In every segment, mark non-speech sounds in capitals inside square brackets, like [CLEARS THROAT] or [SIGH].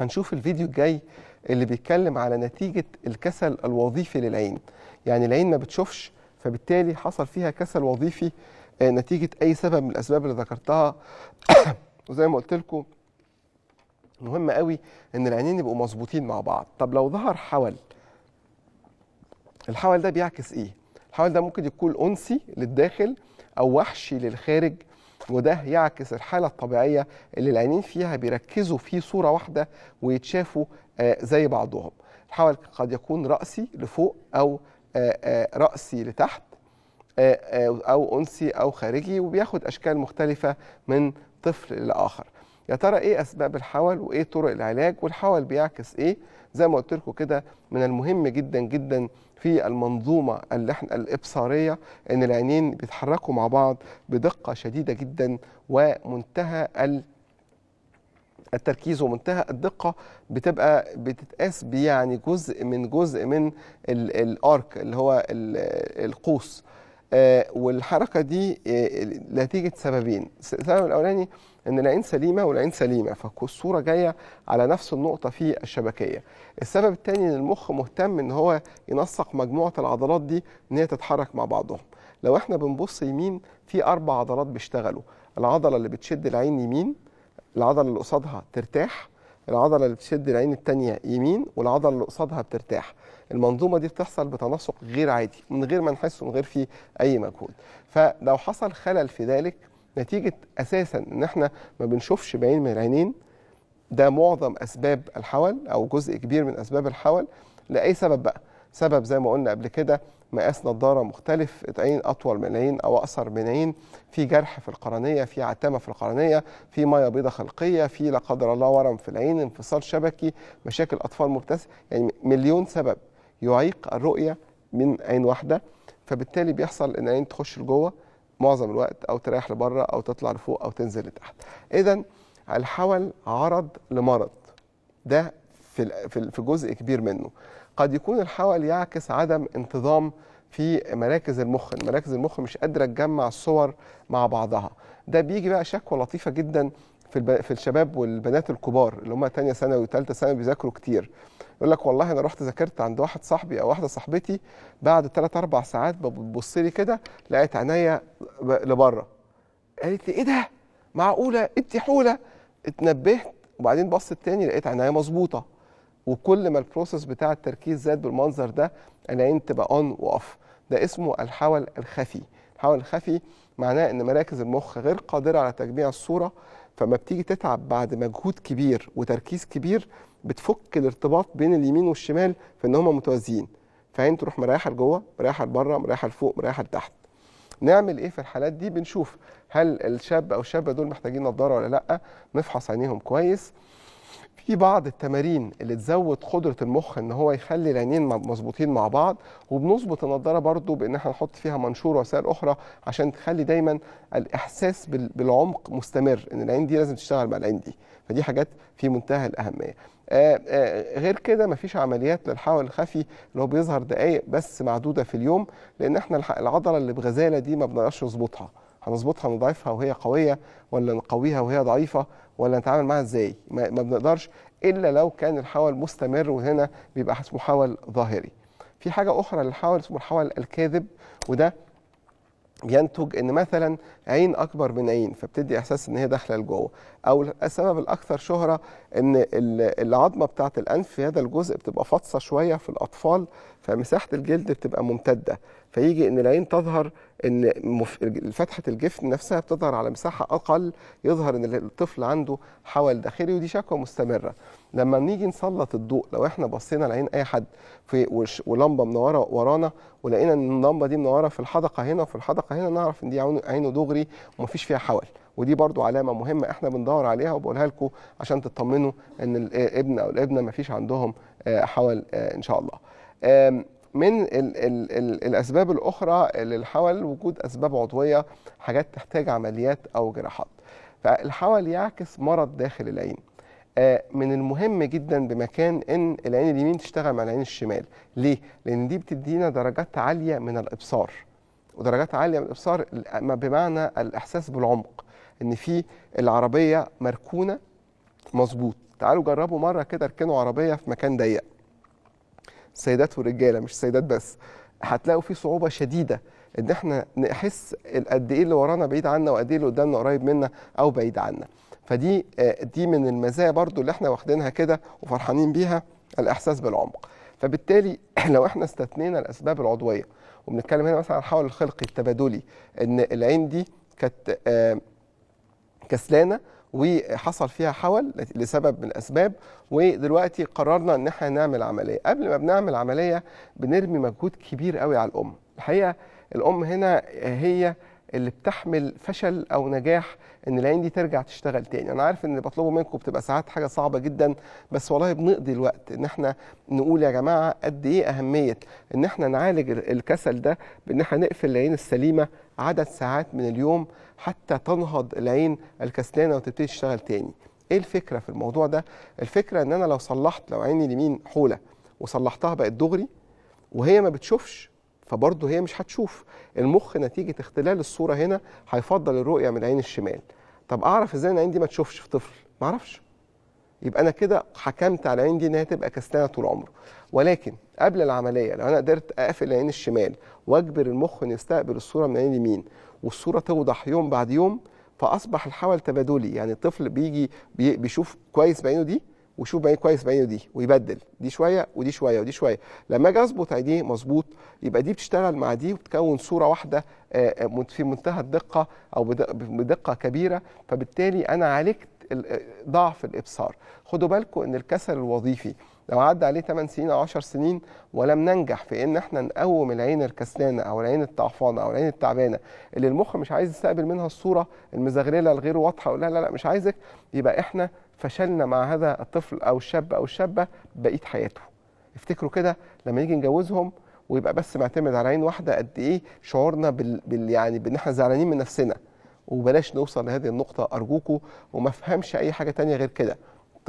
هنشوف الفيديو الجاي اللي بيتكلم على نتيجة الكسل الوظيفي للعين يعني العين ما بتشوفش فبالتالي حصل فيها كسل وظيفي آه، نتيجة أي سبب من الأسباب اللي ذكرتها [COUGHS] وزي ما قلت لكم مهم قوي إن العينين يبقوا مظبوطين مع بعض طب لو ظهر حول الحول ده بيعكس إيه؟ الحول ده ممكن يكون أنسي للداخل أو وحشي للخارج وده يعكس الحالة الطبيعية اللي العينين فيها بيركزوا في صورة واحدة ويتشافوا آه، زي بعضهم الحول قد يكون رأسي لفوق أو آه، آه، رأسي لتحت أو أنسي أو خارجي وبياخد أشكال مختلفة من طفل لآخر يا ترى ايه اسباب الحول وايه طرق العلاج والحول بيعكس ايه زي ما قلت لكم كده من المهم جدا جدا في المنظومه اللي احنا الابصاريه ان العينين بيتحركوا مع بعض بدقه شديده جدا ومنتهى ال التركيز ومنتهى الدقه بتبقى بتتقاس يعني جزء من جزء من الارك اللي هو القوس آه، والحركه دي آه، نتيجه سببين السبب الاولاني ان العين سليمه والعين سليمه فالصوره جايه على نفس النقطه في الشبكيه السبب الثاني ان المخ مهتم ان هو ينسق مجموعه العضلات دي ان هي تتحرك مع بعضهم لو احنا بنبص يمين في اربع عضلات بيشتغلوا العضله اللي بتشد العين يمين العضله اللي قصادها ترتاح العضله اللي بتشد العين الثانيه يمين والعضله اللي قصادها بترتاح المنظومه دي بتحصل بتناسق غير عادي من غير ما نحس ومن غير في اي مجهود فلو حصل خلل في ذلك نتيجه اساسا ان احنا ما بنشوفش بعين من العينين ده معظم اسباب الحول او جزء كبير من اسباب الحول لاي سبب بقى سبب زي ما قلنا قبل كده مقاس نظارة مختلف عين أطول من عين أو أقصر من عين في جرح في القرنية في عتامة في القرنية في مية بيضة خلقية في لا قدر الله ورم في العين انفصال شبكي مشاكل أطفال مبتسم يعني مليون سبب يعيق الرؤية من عين واحدة فبالتالي بيحصل إن العين تخش لجوه معظم الوقت او تريح لبره او تطلع لفوق او تنزل لتحت اذا الحول عرض لمرض ده في في جزء كبير منه قد يكون الحول يعكس عدم انتظام في مراكز المخ مراكز المخ مش قادره تجمع الصور مع بعضها ده بيجي بقى شكوى لطيفه جدا في الب... في الشباب والبنات الكبار اللي هم ثانيه ثانوي وثالثه ثانوي بيذاكروا كتير يقول لك والله انا رحت ذاكرت عند واحد صاحبي او واحده صاحبتي بعد ثلاث اربع ساعات بتبص لي كده لقيت عينيا لبره قالت لي ايه ده معقوله انت حوله اتنبهت وبعدين بصت تاني لقيت عينيا مظبوطه وكل ما البروسيس بتاع التركيز زاد بالمنظر ده العين تبقى اون واوف ده اسمه الحول الخفي حول خفي معناه ان مراكز المخ غير قادره على تجميع الصوره فما بتيجي تتعب بعد مجهود كبير وتركيز كبير بتفك الارتباط بين اليمين والشمال في ان هما متوازيين فعين تروح مريحه لجوه مريحه لبره مريحه لفوق مريحه لتحت نعمل ايه في الحالات دي بنشوف هل الشاب او الشابه دول محتاجين نظاره ولا لا نفحص عينيهم كويس في بعض التمارين اللي تزود قدره المخ ان هو يخلي العينين مظبوطين مع بعض وبنظبط النضاره برضو بان احنا نحط فيها منشور وسائل اخرى عشان تخلي دايما الاحساس بالعمق مستمر ان العين دي لازم تشتغل مع العين دي فدي حاجات في منتهى الاهميه آآ آه، آآ آه، غير كده مفيش عمليات للحول الخفي اللي هو بيظهر دقائق بس معدوده في اليوم لان احنا العضله اللي بغزاله دي ما بنقدرش نظبطها هنظبطها نضعفها وهي قويه ولا نقويها وهي ضعيفه ولا نتعامل معها ازاي ما, ما بنقدرش الا لو كان الحول مستمر وهنا بيبقى اسمه حول ظاهري في حاجه اخرى للحول اسمه الحول الكاذب وده بينتج ان مثلا عين اكبر من عين فبتدي احساس ان هي داخله لجوه او السبب الاكثر شهره ان العظمه بتاعه الانف في هذا الجزء بتبقى فاطسه شويه في الاطفال فمساحه الجلد بتبقى ممتده فيجي ان العين تظهر ان فتحه الجفن نفسها بتظهر على مساحه اقل يظهر ان الطفل عنده حول داخلي ودي شكوى مستمره لما نيجي نسلط الضوء لو احنا بصينا لعين اي حد في وش ولمبه منوره ورانا ولقينا ان اللمبه دي منوره في الحدقه هنا وفي الحدقه هنا نعرف ان دي عينه دغري ومفيش فيها حول ودي برضو علامه مهمه احنا بندور عليها وبقولها لكم عشان تطمنوا ان الابن إيه، او الابنه مفيش عندهم آه، حول آه، ان شاء الله من الـ الـ الـ الاسباب الاخرى اللي الحول وجود اسباب عضويه حاجات تحتاج عمليات او جراحات فالحول يعكس مرض داخل العين آه، من المهم جدا بمكان ان العين اليمين تشتغل مع العين الشمال ليه لان دي بتدينا درجات عاليه من الابصار ودرجات عاليه من الابصار بمعنى الاحساس بالعمق ان في العربيه مركونه مظبوط تعالوا جربوا مره كده اركنوا عربيه في مكان ضيق سيدات ورجاله مش سيدات بس هتلاقوا في صعوبه شديده ان احنا نحس قد ايه اللي ورانا بعيد عنا وقد ايه اللي قدامنا قريب منا او بعيد عنا فدي آه، دي من المزايا برضو اللي احنا واخدينها كده وفرحانين بيها الاحساس بالعمق فبالتالي [CLEARS THROAT] لو احنا استثنينا الاسباب العضويه وبنتكلم هنا مثلا عن الحول الخلقي التبادلي ان العين دي كانت آه، كسلانه وحصل فيها حول لسبب من الاسباب ودلوقتي قررنا ان احنا نعمل عمليه قبل ما بنعمل عمليه بنرمي مجهود كبير قوي على الام الحقيقه الام هنا هي اللي بتحمل فشل او نجاح ان العين دي ترجع تشتغل تاني انا عارف ان اللي بطلبه منكم بتبقى ساعات حاجه صعبه جدا بس والله بنقضي الوقت ان احنا نقول يا جماعه قد ايه اهميه ان احنا نعالج الكسل ده بان احنا نقفل العين السليمه عدد ساعات من اليوم حتى تنهض العين الكسلانه وتبتدي تشتغل تاني ايه الفكره في الموضوع ده الفكره ان انا لو صلحت لو عيني اليمين حوله وصلحتها بقت دغري وهي ما بتشوفش فبرضه هي مش هتشوف المخ نتيجه اختلال الصوره هنا هيفضل الرؤيه من العين الشمال طب اعرف ازاي العين دي ما تشوفش في طفل ما اعرفش يبقى انا كده حكمت على العين دي انها تبقى كسلانه طول عمره ولكن قبل العمليه لو انا قدرت اقفل العين الشمال واجبر المخ انه يستقبل الصوره من العين اليمين والصوره توضح يوم بعد يوم فاصبح الحول تبادلي يعني الطفل بيجي بيشوف كويس بعينه دي وشوف بعين إيه كويس بعينه إيه دي ويبدل دي شويه ودي شويه ودي شويه لما اجي اظبط عينيه مظبوط يبقى دي بتشتغل مع دي وبتكون صوره واحده آه، آه، في منتهى الدقه او بدقه كبيره فبالتالي انا عالجت آه، ضعف الابصار خدوا بالكم ان الكسل الوظيفي لو عدى عليه 8 سنين او 10 سنين ولم ننجح في ان احنا نقوم العين الكسلانه او العين التعفانه او العين التعبانه اللي المخ مش عايز يستقبل منها الصوره المزغلله الغير واضحه يقول لا لا مش عايزك يبقى احنا فشلنا مع هذا الطفل او الشاب او الشابه بقيه حياته افتكروا كده لما نيجي نجوزهم ويبقى بس معتمد على عين واحده قد ايه شعورنا بال, بال... يعني بان احنا زعلانين من نفسنا وبلاش نوصل لهذه النقطه ارجوكوا وما افهمش اي حاجه تانية غير كده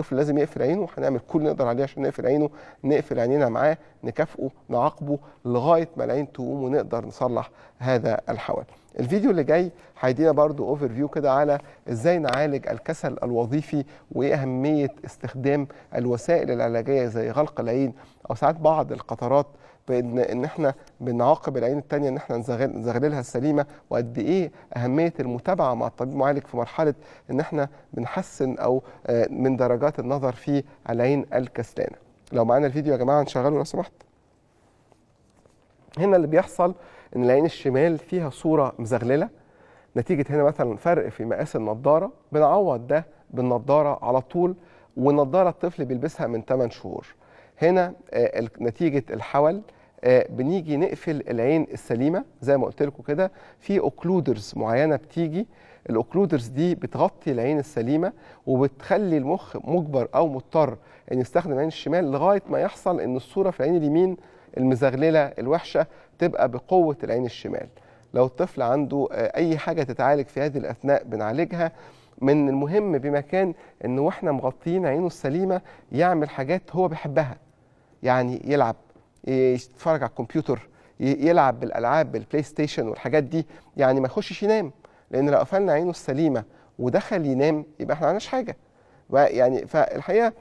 الطفل لازم يقفل عينه وهنعمل كل اللي نقدر عليه عشان نقفل عينه نقفل عينينا معاه نكافئه نعاقبه لغايه ما العين تقوم ونقدر نصلح هذا الحول الفيديو اللي جاي هيدينا برضو اوفر فيو كده على ازاي نعالج الكسل الوظيفي وايه اهميه استخدام الوسائل العلاجيه زي غلق العين او ساعات بعض القطرات بان ان احنا بنعاقب العين الثانيه ان احنا نزغللها السليمه وقد ايه اهميه المتابعه مع الطبيب المعالج في مرحله ان احنا بنحسن او آه، من درجات النظر في العين الكسلانه. لو معانا الفيديو يا جماعه نشغله لو سمحت. هنا اللي بيحصل ان العين الشمال فيها صوره مزغلله نتيجه هنا مثلا فرق في مقاس النضاره بنعوض ده بالنضاره على طول ونضاره الطفل بيلبسها من 8 شهور. هنا آه، نتيجه الحول آه، بنيجي نقفل العين السليمه زي ما قلت لكم كده في اوكلودرز معينه بتيجي الاوكلودرز دي بتغطي العين السليمه وبتخلي المخ مجبر او مضطر ان يستخدم العين الشمال لغايه ما يحصل ان الصوره في العين اليمين المزغلله الوحشه تبقى بقوه العين الشمال لو الطفل عنده آه، اي حاجه تتعالج في هذه الاثناء بنعالجها من المهم بمكان انه واحنا مغطيين عينه السليمه يعمل حاجات هو بيحبها يعني يلعب يتفرج على الكمبيوتر يلعب بالالعاب بالبلاي ستيشن والحاجات دي يعني ما يخشش ينام لان لو قفلنا عينه السليمه ودخل ينام يبقى احنا ما عملناش حاجه يعني فالحقيقه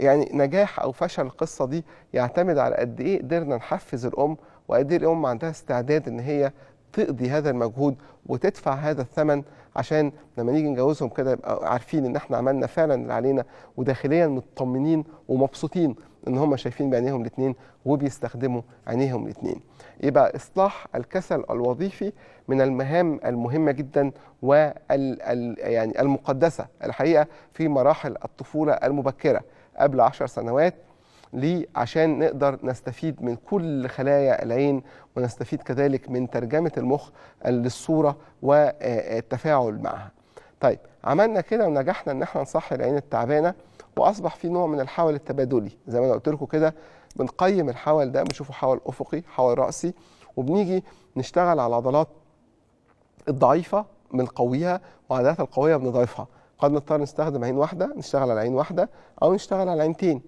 يعني نجاح او فشل القصه دي يعتمد على قد ايه قدرنا نحفز الام وقد ايه الام عندها استعداد ان هي تقضي هذا المجهود وتدفع هذا الثمن عشان لما نيجي نجوزهم كده عارفين ان احنا عملنا فعلا اللي علينا وداخليا مطمنين ومبسوطين ان هم شايفين بعينيهم الاثنين وبيستخدموا عينيهم الاثنين يبقى اصلاح الكسل الوظيفي من المهام المهمه جدا وال يعني المقدسه الحقيقه في مراحل الطفوله المبكره قبل عشر سنوات لي عشان نقدر نستفيد من كل خلايا العين ونستفيد كذلك من ترجمه المخ للصوره والتفاعل آه، آه، معها. طيب عملنا كده ونجحنا ان احنا نصحي العين التعبانه واصبح في نوع من الحول التبادلي زي ما انا قلت لكم كده بنقيم الحول ده بنشوفه حول افقي حول راسي وبنيجي نشتغل على العضلات الضعيفه بنقويها وعضلات القويه بنضعفها قد نضطر نستخدم عين واحده نشتغل على عين واحده او نشتغل على عينتين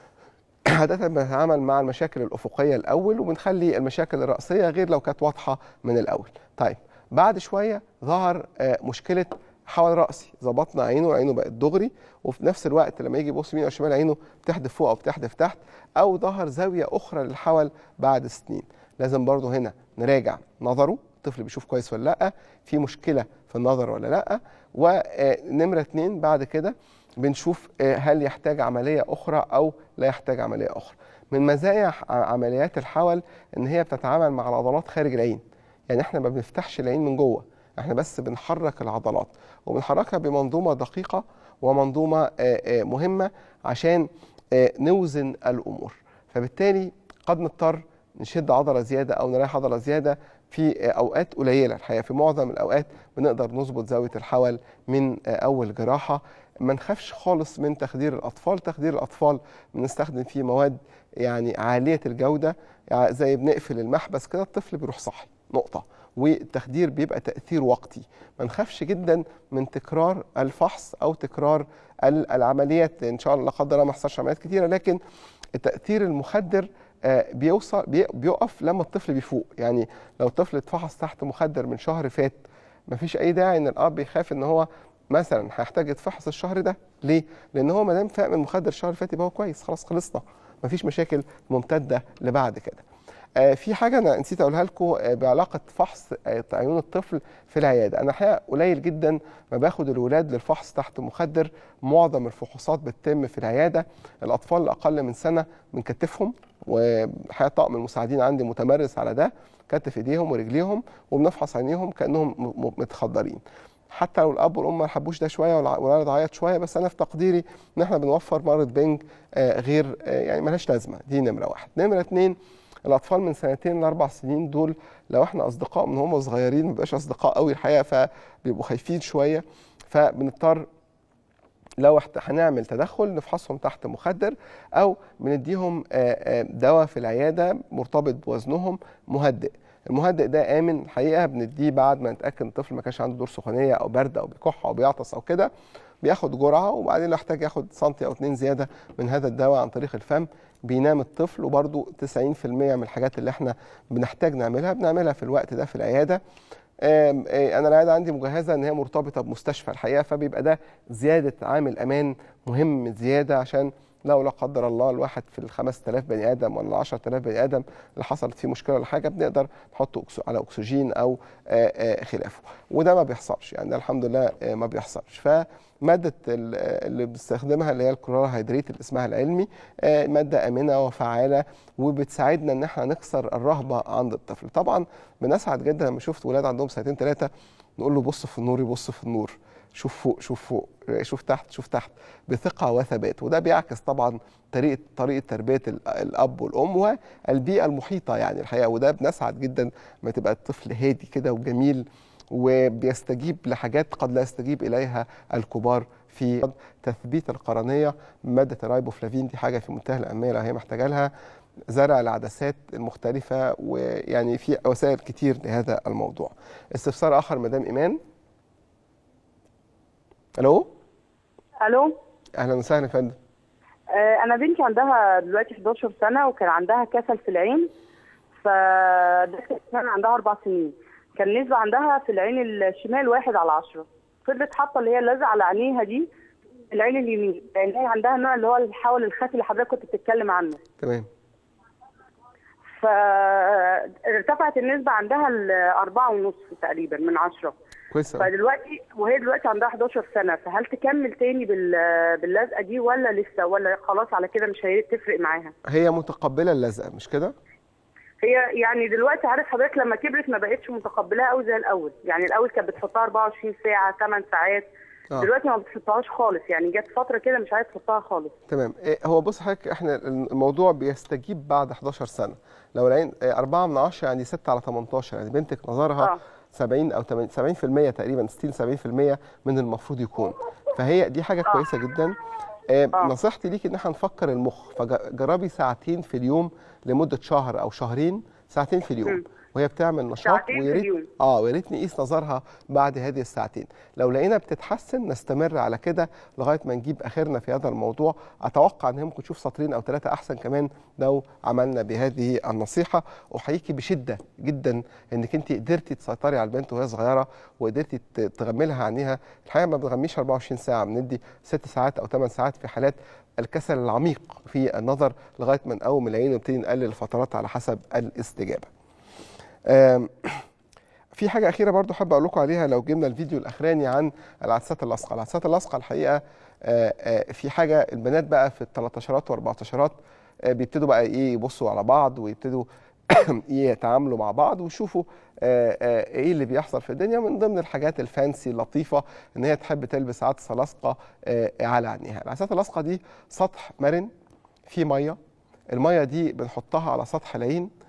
[CLEARS THROAT] عادة بنتعامل مع المشاكل الأفقية الأول وبنخلي المشاكل الرأسية غير لو كانت واضحة من الأول. طيب بعد شوية ظهر آه، مشكلة حول راسي ظبطنا عينه عينه بقت دغري وفي نفس الوقت لما يجي يبص يمين او شمال عينه بتحدف فوق او بتحدف تحت او ظهر زاويه اخرى للحول بعد سنين لازم برضه هنا نراجع نظره الطفل بيشوف كويس ولا لا في مشكله في النظر ولا لا ونمره آه، اتنين بعد كده بنشوف آه، هل يحتاج عمليه اخرى او لا يحتاج عمليه اخرى من مزايا آه، عمليات الحول ان هي بتتعامل مع العضلات خارج العين يعني احنا ما بنفتحش العين من جوه احنا بس بنحرك العضلات وبنحركها بمنظومه دقيقه ومنظومه آه، آه، مهمه عشان آه، نوزن الامور فبالتالي قد نضطر نشد عضله زياده او نريح عضله زياده في اوقات قليله الحقيقه في معظم الاوقات بنقدر نظبط زاويه الحول من اول جراحه ما نخافش خالص من تخدير الاطفال تخدير الاطفال بنستخدم فيه مواد يعني عاليه الجوده يعني زي بنقفل المحبس كده الطفل بيروح صحي نقطه والتخدير بيبقى تاثير وقتي ما نخافش جدا من تكرار الفحص او تكرار العمليات ان شاء الله لا قدر الله ما يحصلش عمليات كتيره لكن تأثير المخدر آه، بيوصل بيقف لما الطفل بيفوق يعني لو الطفل اتفحص تحت مخدر من شهر فات ما فيش اي داعي ان الاب يخاف ان هو مثلا هيحتاج يتفحص الشهر ده ليه لان هو ما دام فاق من مخدر الشهر اللي فات يبقى هو كويس خلاص خلصنا مفيش مشاكل ممتده لبعد كده آه، في حاجه انا نسيت اقولها لكم آه، بعلاقه فحص آه، عيون الطفل في العياده انا الحقيقه قليل جدا ما باخد الولاد للفحص تحت مخدر معظم الفحوصات بتتم في العياده الاطفال الاقل من سنه من كتفهم والحقيقه طاقم المساعدين عندي متمرس على ده كتف ايديهم ورجليهم وبنفحص عينيهم كانهم متخدرين حتى لو الاب والام ما حبوش ده شويه والولد عيط شويه بس انا في تقديري ان احنا بنوفر مرض بنج غير يعني ملهاش لازمه دي نمره واحد نمره اثنين الاطفال من سنتين لاربع سنين دول لو احنا اصدقاء من هم صغيرين ما بقاش اصدقاء قوي الحقيقه فبيبقوا خايفين شويه فبنضطر لو هنعمل تدخل نفحصهم تحت مخدر او بنديهم دواء في العياده مرتبط بوزنهم مهدئ المهدئ ده امن الحقيقه بنديه بعد ما نتاكد ان الطفل ما كانش عنده دور سخونيه او برد او بيكح او بيعطس او كده بياخد جرعه وبعدين لو احتاج ياخد سنتي او اتنين زياده من هذا الدواء عن طريق الفم بينام الطفل وبرده 90% من الحاجات اللي احنا بنحتاج نعملها بنعملها في الوقت ده في العياده آه، انا العياده عندي مجهزه ان هي مرتبطه بمستشفى الحقيقه فبيبقى ده زياده عامل امان مهم زياده عشان لو لا قدر الله الواحد في ال 5000 بني ادم ولا ال 10000 بني ادم اللي حصلت فيه مشكله ولا حاجه بنقدر نحط على اكسجين او آه، آه، خلافه وده ما بيحصلش يعني الحمد لله آه، ما بيحصلش ف مادة اللي بنستخدمها اللي هي هيدريت اللي اسمها العلمي مادة آمنة وفعالة وبتساعدنا إن احنا نكسر الرهبة عند الطفل. طبعا بنسعد جدا لما شفت ولاد عندهم سنتين ثلاثة نقول له بص في النور يبص في النور. شوف فوق شوف فوق إيه، شوف تحت شوف تحت بثقه وثبات وده بيعكس طبعا طريقه طريقه تربيه الاب والام والبيئه المحيطه يعني الحقيقه وده بنسعد جدا ما تبقى الطفل هادي كده وجميل وبيستجيب لحاجات قد لا يستجيب اليها الكبار في تثبيت القرنيه ماده الرايبوفلافين دي حاجه في منتهى الاهميه لو هي محتاجه لها زرع العدسات المختلفه ويعني في وسائل كتير لهذا الموضوع استفسار اخر مدام ايمان الو الو اهلا وسهلا يا فندم آه، انا بنتي عندها دلوقتي 11 سنه وكان عندها كسل في العين ف كان عندها اربع سنين كان نسبة عندها في العين الشمال واحد على 10 فضلت حاطه اللي هي اللزعه على عينيها دي العين اليمين لان هي عندها نوع اللي هو الحول الخفي اللي حضرتك كنت بتتكلم عنه تمام فارتفعت النسبة عندها ل 4.5 تقريبا من 10 كويس فدلوقتي وهي دلوقتي عندها 11 سنه فهل تكمل تاني باللزقه دي ولا لسه ولا خلاص على كده مش هتفرق معاها هي متقبله اللزقه مش كده هي يعني دلوقتي عارف حضرتك لما كبرت ما بقتش متقبلاها قوي زي الاول يعني الاول كانت بتحطها 24 ساعه 8 ساعات آه. دلوقتي ما بتحطهاش خالص يعني جت فتره كده مش عايز تحطها خالص تمام إيه، هو بص حضرتك احنا الموضوع بيستجيب بعد 11 سنه لو العين 4 إيه، من 10 يعني 6 على 18 يعني بنتك نظرها آه. 70 او 70% تقريبا 60 70% من المفروض يكون فهي دي حاجه آه. كويسه جدا آه، آه. نصيحتي ليك ان احنا نفكر المخ فجربي ساعتين في اليوم لمده شهر او شهرين ساعتين في اليوم وهي بتعمل نشاط ويا ريت اه ويا ريت نقيس نظرها بعد هذه الساعتين لو لقينا بتتحسن نستمر على كده لغايه ما نجيب اخرنا في هذا الموضوع اتوقع ان ممكن تشوف سطرين او ثلاثه احسن كمان لو عملنا بهذه النصيحه احييكي بشده جدا انك انت قدرتي تسيطري على البنت وهي صغيره وقدرتي تغملها عنيها الحقيقه ما بتغميش 24 ساعه بندي 6 ساعات او 8 ساعات في حالات الكسل العميق في النظر لغايه ما نقوم العين ونبتدي نقلل الفترات على حسب الاستجابه في حاجة أخيرة برضو حابة أقول لكم عليها لو جبنا الفيديو الأخراني عن العدسات اللاصقة، العدسات اللاصقة الحقيقة آه، آه، في حاجة البنات بقى في و14 آه، بيبتدوا بقى إيه يبصوا على بعض ويبتدوا [COUGHS] يتعاملوا مع بعض ويشوفوا ايه اللي بيحصل في الدنيا من ضمن الحاجات الفانسي اللطيفه ان هي تحب تلبس عدسه لاصقه على عينيها، العدسات اللاصقه دي سطح مرن فيه ميه، الميه دي بنحطها على سطح لين